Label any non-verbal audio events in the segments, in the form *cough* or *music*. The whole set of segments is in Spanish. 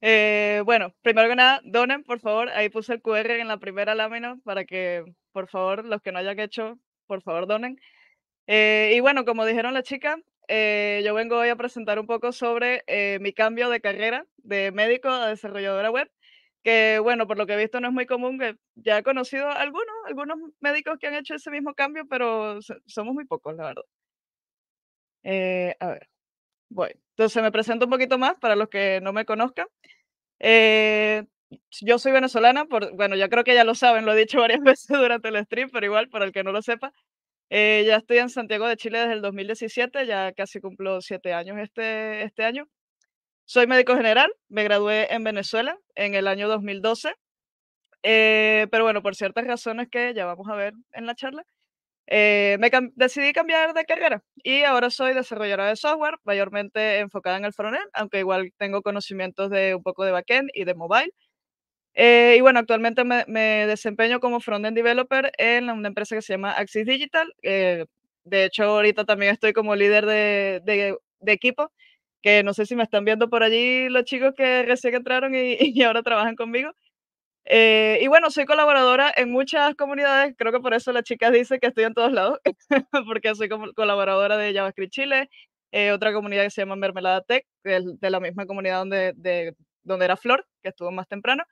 Eh, bueno, primero que nada, donen, por favor. Ahí puse el QR en la primera lámina para que, por favor, los que no hayan hecho, por favor, donen. Eh, y bueno, como dijeron las chicas, eh, yo vengo hoy a presentar un poco sobre mi cambio de carrera de médico a desarrolladora web, que bueno, por lo que he visto no es muy común, ya he conocido algunos, algunos médicos que han hecho ese mismo cambio, pero somos muy pocos, la verdad. a ver, voy. Entonces me presento un poquito más para los que no me conozcan. Eh, yo soy venezolana, por, bueno, ya creo que ya lo saben, lo he dicho *laughs* varias veces durante el stream, pero igual, para el que no lo sepa, eh, ya estoy en Santiago de Chile desde el 2017, ya casi cumplo siete años este, este año. Soy médico general, me gradué en Venezuela en el año 2012, eh, pero bueno, por ciertas razones que ya vamos a ver en la charla, eh, me decidí cambiar de carrera y ahora soy desarrolladora de software, mayormente enfocada en el frontend, aunque igual tengo conocimientos de un poco de backend y de mobile. Eh, y bueno, actualmente me, desempeño como frontend developer en una empresa que se llama Axis Digital. de hecho, ahorita también estoy como líder de, equipo, que no sé si me están viendo por allí los chicos que recién entraron y *laughs* ahora trabajan conmigo. Eh, y bueno, soy colaboradora en muchas comunidades, creo que por eso la chica dice que estoy en todos lados, *laughs* porque soy colaboradora de JavaScript Chile, eh, otra comunidad que se llama Mermelada Tech, de, la misma comunidad donde, de, donde era Flor, que estuvo más temprano,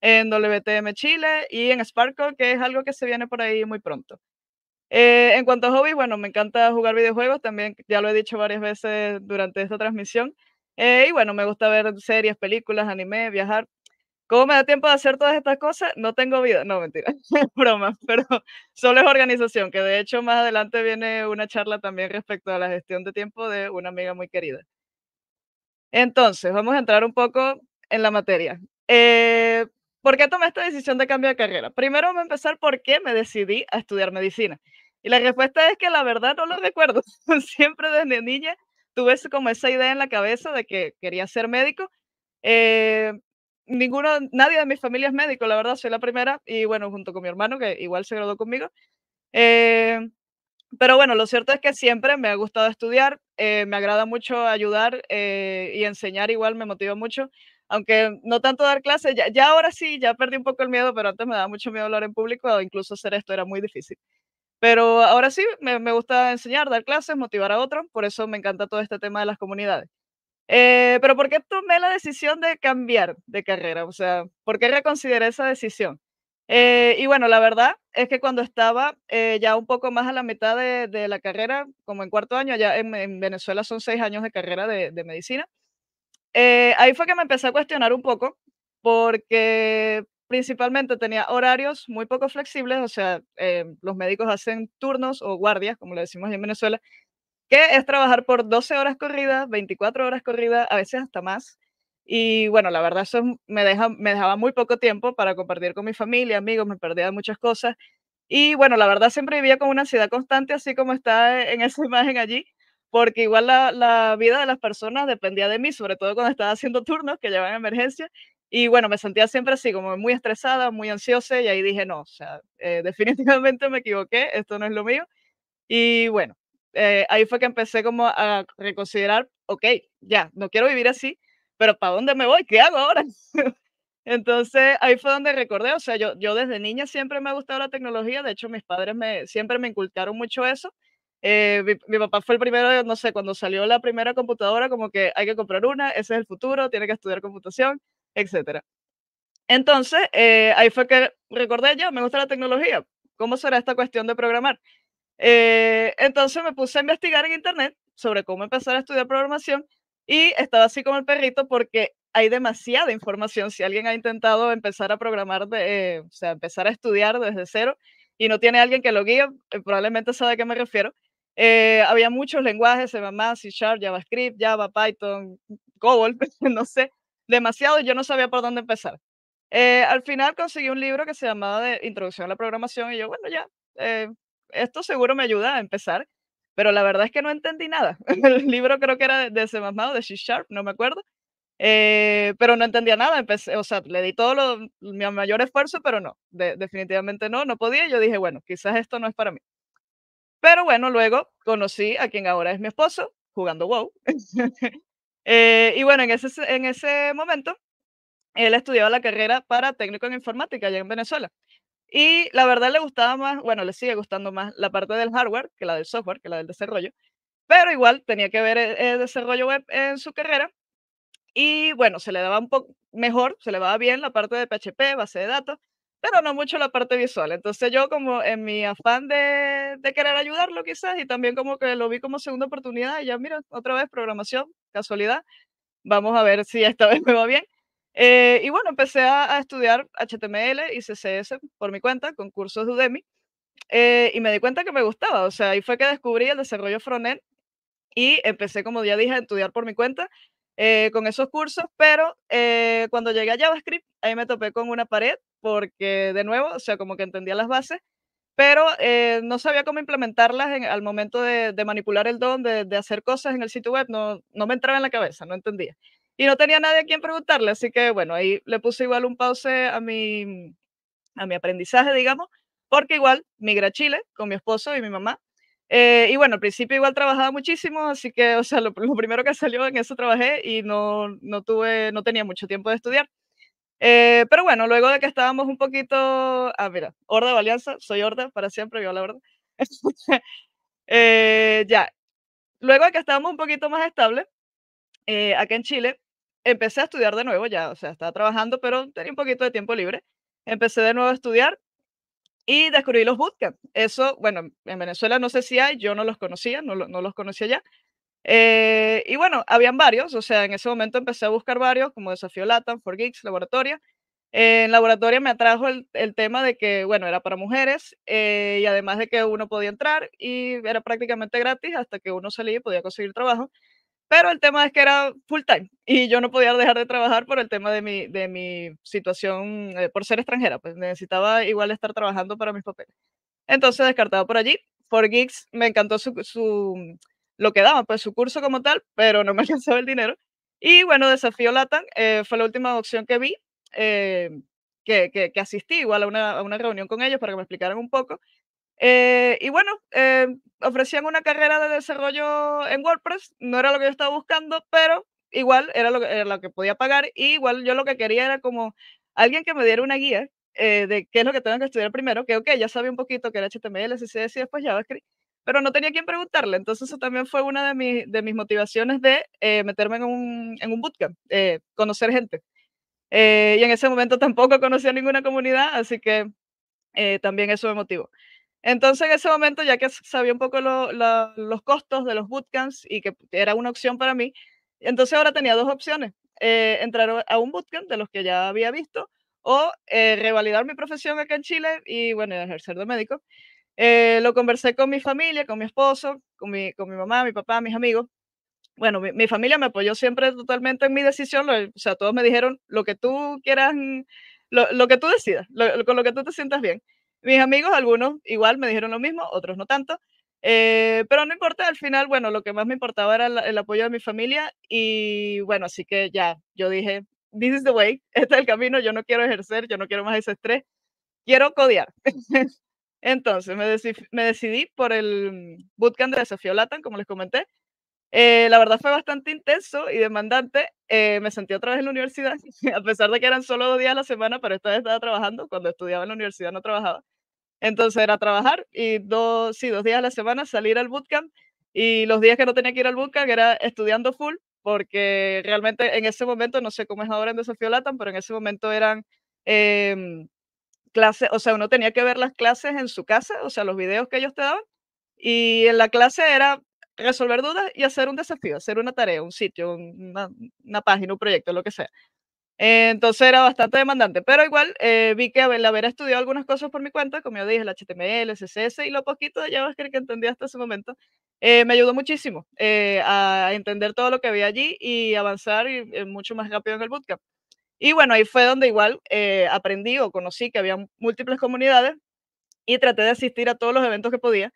en WTM Chile y en Sparkle, que es algo que se viene por ahí muy pronto. Eh, en cuanto a hobbies, bueno, me encanta jugar videojuegos, también ya lo he dicho varias veces durante esta transmisión. y bueno, me gusta ver series, películas, anime, viajar, ¿Cómo me da tiempo de hacer todas estas cosas? No tengo vida. No, mentira, *laughs* broma, pero solo es organización, que de hecho más adelante viene una charla también respecto a la gestión de tiempo de una amiga muy querida. Entonces, vamos a entrar un poco en la materia. Eh, ¿Por qué tomé esta decisión de cambio de carrera? Primero voy a empezar por qué me decidí a estudiar medicina. Y la respuesta es que la verdad no lo recuerdo. *laughs* Siempre desde niña tuve como esa idea en la cabeza de que quería ser médico. Eh, ninguno, nadie de mi familia es médico, la verdad, soy la primera, y bueno, junto con mi hermano, que igual se graduó conmigo. Eh, pero bueno, lo cierto es que siempre me ha gustado estudiar, eh, me agrada mucho ayudar eh, y enseñar igual me motiva mucho, aunque no tanto dar clases, ya, ahora sí, ya perdí un poco el miedo, pero antes me daba mucho miedo hablar en público o incluso hacer esto era muy difícil. Pero ahora sí, me gusta enseñar, dar clases, motivar a otros, por eso me encanta todo este tema de las comunidades. Eh, pero ¿por qué tomé la decisión de cambiar de carrera? O sea, ¿por qué reconsideré esa decisión? Eh, y bueno, la verdad es que cuando estaba eh, ya un poco más a la mitad de, la carrera, como en cuarto año, ya en, Venezuela son seis años de carrera de, de medicina, ahí fue que me empecé a cuestionar un poco, porque principalmente tenía horarios muy poco flexibles, o sea, los médicos hacen turnos o guardias, como le decimos en Venezuela, que es trabajar por 12 horas corridas, 24 horas corridas, a veces hasta más. Y bueno, la verdad eso me, deja, me dejaba muy poco tiempo para compartir con mi familia, amigos, me perdía muchas cosas. Y bueno, la verdad siempre vivía con una ansiedad constante, así como está e-, en esa *laughs* imagen allí, porque igual la, vida de las personas dependía de mí, sobre todo cuando estaba haciendo turnos que llevaban emergencia. Y bueno, me sentía siempre así, como muy estresada, muy ansiosa, y ahí dije, no, o sea, eh, *laughs* definitivamente me equivoqué, esto no es lo mío. Y bueno, eh, ahí fue que empecé como a reconsiderar, ok, ya, no quiero vivir así, pero ¿para dónde me voy? ¿Qué hago ahora? *laughs* Entonces ahí fue donde recordé, o sea, yo, yo desde niña siempre me ha gustado la tecnología, de hecho mis padres me, siempre me inculcaron mucho eso. Eh, mi, papá fue el primero, no sé, cuando salió la primera computadora, como que hay que comprar una, ese es el futuro, tiene que estudiar computación, etc. Entonces, eh, ahí fue que recordé yo me gusta la tecnología, ¿cómo será esta cuestión de programar? Eh, entonces me puse a investigar en internet sobre cómo empezar a estudiar programación y estaba así como el perrito porque hay demasiada información. Si alguien ha intentado empezar a programar, de, eh, o sea, empezar a estudiar desde cero y no tiene alguien que lo guíe, eh, probablemente sabe a qué me refiero. había muchos lenguajes, se C++, C JavaScript, Java, Python, Cobol, *laughs* no sé, demasiado, yo no sabía por dónde empezar. al final conseguí un libro que se llamaba de Introducción a la Programación y yo, bueno, ya, esto seguro me ayuda a empezar, pero la verdad es que no entendí nada. *laughs* El libro creo que era de ese de C Sharp, no me acuerdo, eh, pero no entendía nada, empecé, o sea, le di todo mi mayor esfuerzo, pero no, definitivamente no, no podía, yo dije, bueno, quizás esto no es para mí. Pero bueno, luego conocí a quien ahora es mi esposo, jugando WoW. *laughs* Eh, y bueno, en ese, en ese momento, él estudiaba la carrera para técnico en informática allá en Venezuela. Y la verdad le gustaba más, bueno, le sigue gustando más la parte del hardware que la del software, que la del desarrollo. Pero igual tenía que ver eh, el desarrollo web en su carrera. Y bueno, se le daba un poco mejor, se le daba bien la parte de PHP, base de datos, pero no mucho la parte visual. Entonces yo como en mi afán de, querer ayudarlo quizás y también como que lo vi como segunda oportunidad ya mira, otra vez programación, casualidad, vamos a ver si esta *laughs* vez me va bien. Eh, y bueno, empecé a, estudiar HTML y CSS por mi cuenta, con cursos de Udemy, eh, y me di cuenta que me gustaba, o sea, ahí fue que descubrí el desarrollo frontend y empecé, como ya dije, a estudiar por mi cuenta eh, con esos cursos, pero cuando llegué a JavaScript, ahí me topé con una pared, porque de nuevo, o sea, como que entendía las bases, pero no sabía cómo implementarlas en, al momento de, manipular el DOM, de, hacer cosas en el sitio web, no, no me entraba en la cabeza, no entendía y no tenía nadie a quien preguntarle, así que bueno, ahí le puse igual un pause a mi, a mi aprendizaje, digamos, porque igual migré a Chile con mi esposo y mi mamá. Eh, y bueno, al principio igual trabajaba muchísimo, así que, o sea, lo, primero que *laughs* salió en eso trabajé y no, no tuve, no tenía mucho tiempo de estudiar. Eh, pero bueno, luego de que estábamos un poquito, ah, mira, Horda de Alianza, soy Horda para siempre, yo la verdad. *laughs* Eh, ya, luego de que estábamos un poquito más estables, eh, aquí en Chile, empecé a estudiar de nuevo ya, o sea, estaba trabajando, pero tenía un poquito de tiempo libre. Empecé de nuevo a estudiar y descubrí los bootcamps. Eso, bueno, en Venezuela no sé si hay, yo no los conocía, no, los conocía ya. Eh, y bueno, habían varios, o sea, en ese momento empecé a buscar varios, como Desafío Latam, For Geeks, Laboratoria. en Laboratoria me atrajo el, tema de que, bueno, era para mujeres eh, y además de que uno podía entrar y era prácticamente gratis hasta que uno salía y podía conseguir trabajo pero el tema es que era full time y yo no podía dejar de trabajar por el tema de mi, de mi situación, eh, por ser extranjera, pues necesitaba igual estar trabajando para mis papeles. Entonces descartado por allí, por Geeks me encantó su, su, mm, lo que daban, pues su curso como tal, pero no me *laughs* alcanzaba el dinero. Y bueno, Desafío Latam eh, fue la última opción que vi, eh, que, que, asistí igual a una, a una reunión con ellos para que me explicaran un poco. Eh, y bueno, eh, ofrecían una carrera de desarrollo en WordPress, no era lo que yo estaba buscando, pero igual era lo que, eh, podía pagar y igual yo lo que quería era como alguien que me diera una guía de qué es lo que tengo que estudiar primero, que ok, ya sabía un poquito que era HTML, CSS y después JavaScript, pero no tenía quien preguntarle, entonces eso también fue una de, mis, de mis motivaciones de meterme en un, en un bootcamp, conocer gente. y en ese momento tampoco conocía ninguna comunidad, así que también eso me motivó. Entonces, en ese momento, ya que sabía un poco los costos de los bootcamps y que era una opción para mí, entonces ahora tenía dos opciones. Eh, entrar a un bootcamp de los que ya había visto o eh, revalidar mi profesión acá en Chile y, bueno, ejercer de médico. Eh, lo conversé con mi familia, con mi esposo, con mi, mamá, mi papá, mis amigos. Bueno, mi, familia me apoyó siempre totalmente en mi decisión. o sea, todos me dijeron lo que tú quieras, lo, que tú decidas, con lo que tú te sientas bien. Mis amigos, algunos igual me dijeron lo mismo, otros no tanto, eh, pero no importa, al final, bueno, lo que más me importaba era el, apoyo de mi familia y bueno, así que ya, yo dije, this is the way, *laughs* este es el camino, yo no quiero ejercer, yo no quiero más ese estrés, quiero codear. *laughs* Entonces me, decidí por el bootcamp de desafío Latam, como les comenté. Eh, la verdad fue bastante intenso y demandante. Eh, me sentí otra vez en la universidad, *laughs* a pesar de que eran solo dos días a la semana, pero esta vez estaba trabajando. Cuando estudiaba en la universidad no trabajaba. Entonces era trabajar y dos, sí, dos días a la semana salir al bootcamp y los días que no tenía que ir al bootcamp era estudiando full porque realmente en ese momento, no sé cómo es ahora en Desafío Latam, pero en ese momento eran em, clases, o sea, uno tenía que ver las clases en su casa, o sea, los videos que ellos te daban y en la clase era resolver dudas y hacer un desafío, hacer una tarea, un sitio, una página, un proyecto, lo que sea. Eh, entonces era bastante demandante, pero igual eh, vi que al haber estudiado algunas cosas por mi cuenta, como yo dije, el HTML, el CSS y lo poquito de JavaScript que entendí hasta ese momento, eh, me ayudó muchísimo a entender todo lo que había allí y avanzar mucho más rápido en el bootcamp. Y bueno, ahí fue donde igual aprendí o conocí que había múltiples comunidades y traté de asistir a todos los eventos que podía.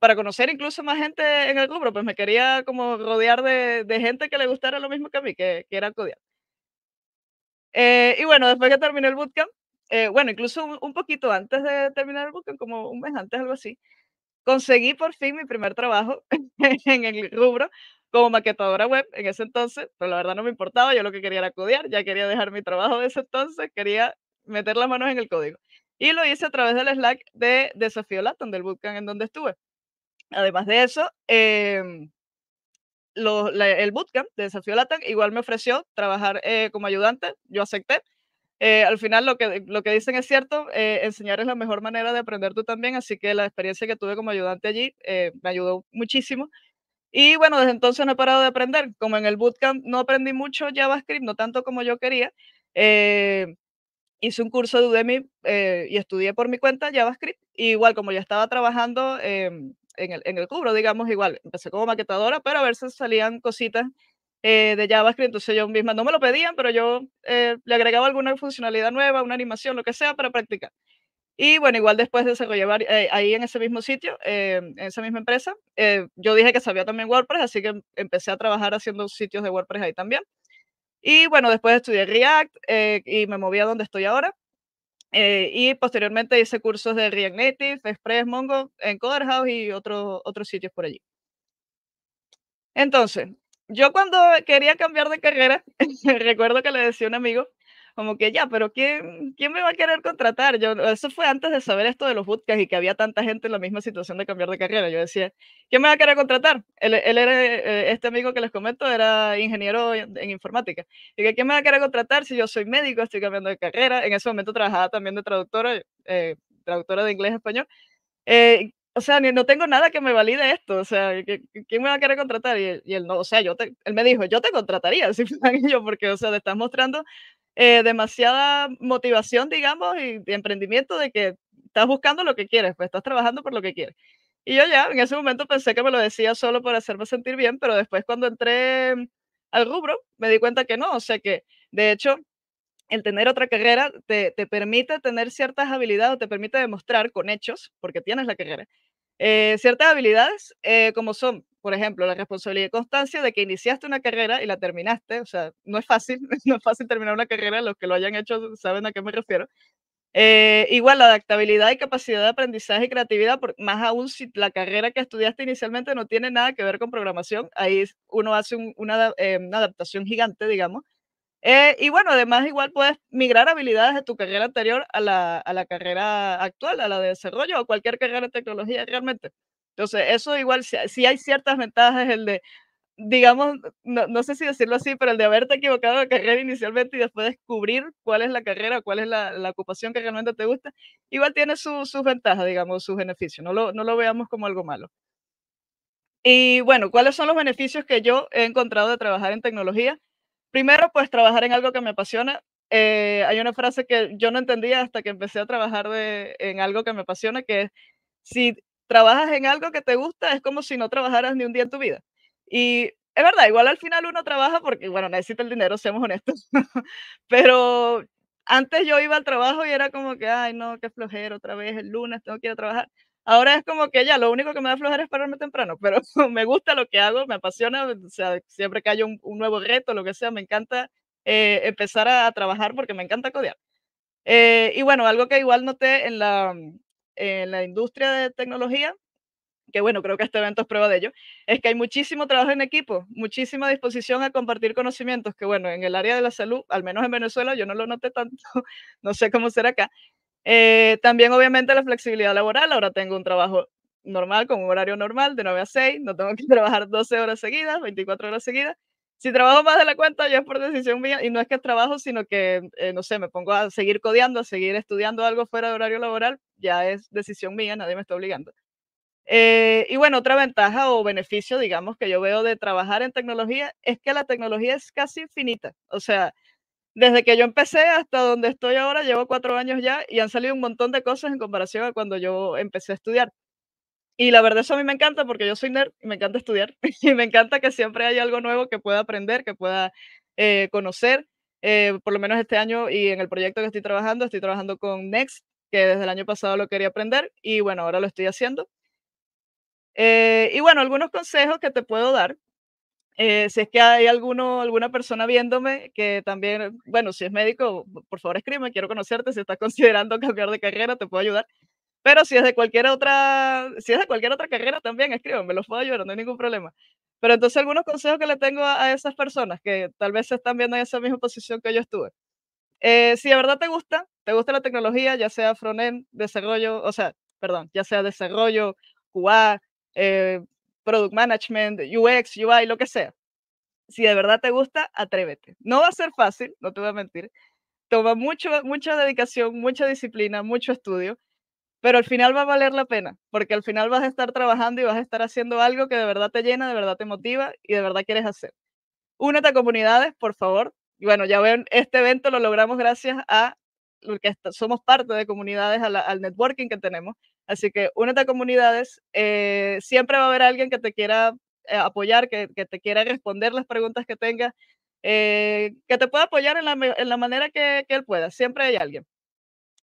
para conocer incluso más gente en el grupo, pues me quería como rodear de, gente que le gustara lo mismo que a mí, que, que era codiar. Eh, y bueno, después que terminé el bootcamp, eh, bueno, incluso un, poquito antes de terminar el bootcamp, como un mes antes, algo así, conseguí por fin mi primer trabajo *laughs* en el rubro como maquetadora web en ese entonces, pero la verdad no me importaba, yo lo que quería era codear, ya quería dejar mi trabajo de ese entonces, quería meter las manos en el código. Y lo hice a través del Slack de Desafío Latam, del bootcamp en donde estuve. Además de eso, em, el bootcamp de Desafío Latam igual me ofreció trabajar eh, como ayudante, yo acepté. Eh, al final lo que, lo que dicen es cierto, eh, enseñar es la mejor manera de aprender tú también, así que la experiencia que tuve como ayudante allí me ayudó muchísimo. Y bueno, desde entonces no he parado de aprender. Como en el bootcamp no aprendí mucho JavaScript, no tanto como yo quería, hice un curso de Udemy y estudié por mi cuenta JavaScript. igual, como ya estaba trabajando, eh, en el, en digamos, igual, empecé como maquetadora, pero a veces salían cositas eh, de JavaScript, entonces yo misma no me lo pedían, pero yo eh, le agregaba alguna funcionalidad nueva, una animación, lo que sea, para practicar. Y bueno, igual después desarrollé eh, ahí en ese mismo sitio, eh, en esa misma empresa. yo dije que sabía también WordPress, así que empecé a trabajar haciendo sitios de WordPress ahí también. Y bueno, después estudié React y me moví a donde estoy ahora. Eh, y posteriormente hice cursos de React Native, Express, Mongo, en Coderhouse y otros sitios por allí. Entonces, yo cuando quería cambiar de carrera, *laughs* recuerdo que le decía a un amigo como que ya, pero ¿quién, ¿quién me va a querer contratar? Yo, eso fue antes de saber esto de los bootcamps y que había tanta gente en la misma situación de cambiar de carrera. Yo decía, ¿quién me va a querer contratar? Él, él era, eh, este amigo que les comento era ingeniero en informática. Y que, ¿quién me va a querer contratar si yo soy médico, estoy cambiando de carrera? En ese momento trabajaba también de traductora, eh, traductora de inglés a español. Eh, o sea, no tengo nada que me valide esto, o sea, ¿quién me va a querer contratar? Y él, no, o sea, yo él me dijo, yo te contrataría, *laughs* yo, porque, o sea, te estás mostrando eh, demasiada motivación, digamos, y emprendimiento de que estás buscando lo que quieres, pues estás trabajando por lo que quieres. Y yo ya en ese momento pensé que me lo decía solo para hacerme sentir bien, pero después cuando entré mm, al rubro me di cuenta que no, o sea que de hecho el tener otra carrera te, te permite tener ciertas habilidades, te permite demostrar con hechos, porque tienes la carrera, eh, ciertas habilidades eh, como son por ejemplo, la responsabilidad y constancia de que iniciaste una carrera y la terminaste. O sea, no es fácil, *laughs* no es fácil terminar una carrera, los que lo hayan hecho saben a qué me refiero. Eh, igual, la adaptabilidad y capacidad de aprendizaje y creatividad, más aún si la carrera que estudiaste inicialmente no tiene nada que ver con programación, ahí uno hace eh, una, adaptación gigante, digamos. Eh, y bueno, además igual puedes migrar habilidades de tu carrera anterior a la, a la, carrera actual, a la de desarrollo o cualquier carrera de tecnología realmente. Entonces, eso igual, si, hay ciertas ventajas, el de, digamos, no, sé si decirlo así, pero el de haberte equivocado de carrera inicialmente y después descubrir cuál es la carrera, cuál es la, la ocupación que realmente te gusta, igual tiene sus ventajas, digamos, sus beneficios. No lo, no lo veamos como algo malo. Y bueno, ¿cuáles son los beneficios que yo he encontrado de trabajar en tecnología? Primero, pues trabajar en algo que me apasiona. Eh, hay una frase que yo no entendía hasta que empecé a trabajar de, en algo que me apasiona, que es, si trabajas en algo que te gusta, es como si no trabajaras ni un día en tu vida. Y es verdad, igual al final uno trabaja porque, bueno, necesita el dinero, seamos honestos. *laughs* Pero antes yo iba al trabajo y era como que, ay, no, qué flojero, otra vez el lunes tengo que ir a trabajar. Ahora es como que ya, lo único que me da flojera es pararme temprano, pero *laughs* me gusta lo que hago, me apasiona, o sea, siempre que haya un, nuevo reto, lo que sea, me encanta eh, empezar a, trabajar porque me encanta codear. Eh, y bueno, algo que igual noté en la, en la industria de tecnología, que bueno, creo que este evento es prueba de ello, es que hay muchísimo trabajo en equipo, muchísima disposición a compartir conocimientos, que bueno, en el área de la salud, al menos en Venezuela, yo no lo noté tanto, *laughs* no sé cómo será acá. Eh, también obviamente la flexibilidad laboral, ahora tengo un trabajo normal, con un horario normal, de 9 a 6, no tengo *laughs* que trabajar 12 horas seguidas, 24 horas seguidas. Si trabajo más de la cuenta, ya es por decisión mía, y no es que trabajo, sino que, eh, no sé, me pongo a seguir codeando, a seguir estudiando algo fuera de horario laboral ya es decisión mía, nadie me está obligando. Eh, y bueno, otra ventaja o beneficio, digamos, que yo veo de trabajar en tecnología es que la tecnología es casi infinita. O sea, desde que yo empecé hasta donde estoy ahora, llevo cuatro años ya y han salido un montón de cosas en comparación a cuando yo empecé a estudiar. Y la verdad eso a mí me encanta porque yo soy nerd y me encanta estudiar *laughs* y me encanta que siempre hay algo nuevo que pueda aprender, que pueda eh, conocer. Eh, por lo menos este año y en el proyecto que estoy trabajando, estoy trabajando con Next, que desde el año pasado lo quería aprender y bueno, ahora lo estoy haciendo. Eh, y bueno, algunos consejos que te puedo dar. Eh, si es que hay alguno, alguna persona viéndome que también, bueno, si es médico, por favor escríbeme, quiero conocerte, si estás *laughs* considerando cambiar de carrera, te puedo ayudar. Pero si es de cualquier otra, si es de cualquier otra carrera, también escríbeme, los puedo ayudar, no hay ningún problema. Pero entonces algunos consejos que le tengo a, esas personas que tal vez se están viendo en esa misma posición que yo estuve. Eh, si de verdad te gusta, te gusta la tecnología, ya sea frontend, desarrollo, o sea, perdón, ya sea desarrollo, QA, eh, product management, UX, UI, lo que sea. Si de verdad te gusta, atrévete. No va a ser fácil, no te voy a mentir. Toma mucho, mucha dedicación, mucha disciplina, mucho estudio, pero al final va a valer la pena, porque al final vas a estar trabajando y vas a estar haciendo algo que de verdad te llena, de verdad te motiva y de verdad quieres hacer. Únete a comunidades, por favor. Y bueno, ya ven, este evento lo logramos gracias a porque somos parte de comunidades, al networking que tenemos. Así que únete a comunidades. Eh, siempre va a haber alguien que te quiera eh, apoyar, que, que te quiera responder las preguntas que tengas, eh, que te pueda apoyar en la, en la manera que, que, él pueda. Siempre hay alguien.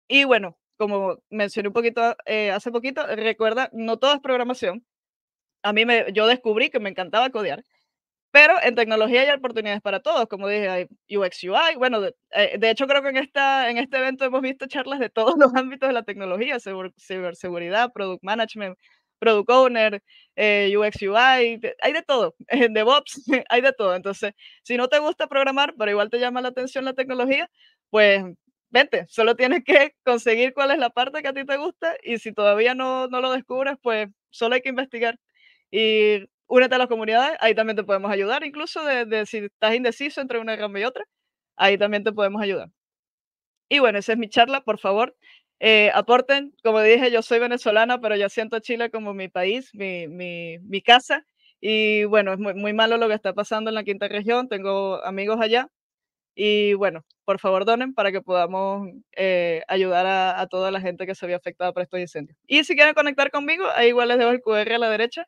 Y bueno, como mencioné un poquito hace poquito, recuerda, no todo es programación. A mí me, yo descubrí que me encantaba codear pero en tecnología hay oportunidades para todos, como dije, hay UX, UI. Bueno, eh, de, hecho creo que en, esta, en este evento hemos visto charlas de todos *laughs* los ámbitos de la tecnología, ciberseguridad, product management, product owner, eh, UX, UI, hay de todo, *laughs* en DevOps, *laughs* hay de todo. Entonces, si no te gusta programar, pero igual te llama la atención la tecnología, pues vente, solo tienes que conseguir cuál es la parte que a ti te gusta y si todavía no, no lo descubres, pues solo hay que investigar. Y únete a las comunidades, ahí también te podemos ayudar, incluso de, si estás indeciso entre una rama y otra, ahí también te podemos ayudar. Y bueno, esa es mi charla, por favor. Eh, aporten, como dije, yo soy venezolana, pero ya siento a Chile como mi país, mi, casa. Y bueno, es muy, malo lo que está pasando en la quinta región, tengo amigos allá. Y bueno, por favor donen para que podamos eh, ayudar a, toda la gente que se ve afectada por estos incendios. Y si quieren conectar conmigo, ahí igual les dejo el QR a la derecha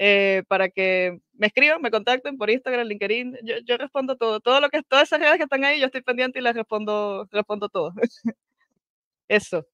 eh, para que me escriban, me contacten por Instagram, LinkedIn. Yo, respondo todo. todo lo que, todas esas redes que están ahí, yo estoy pendiente y les respondo, respondo todo. *laughs* Eso.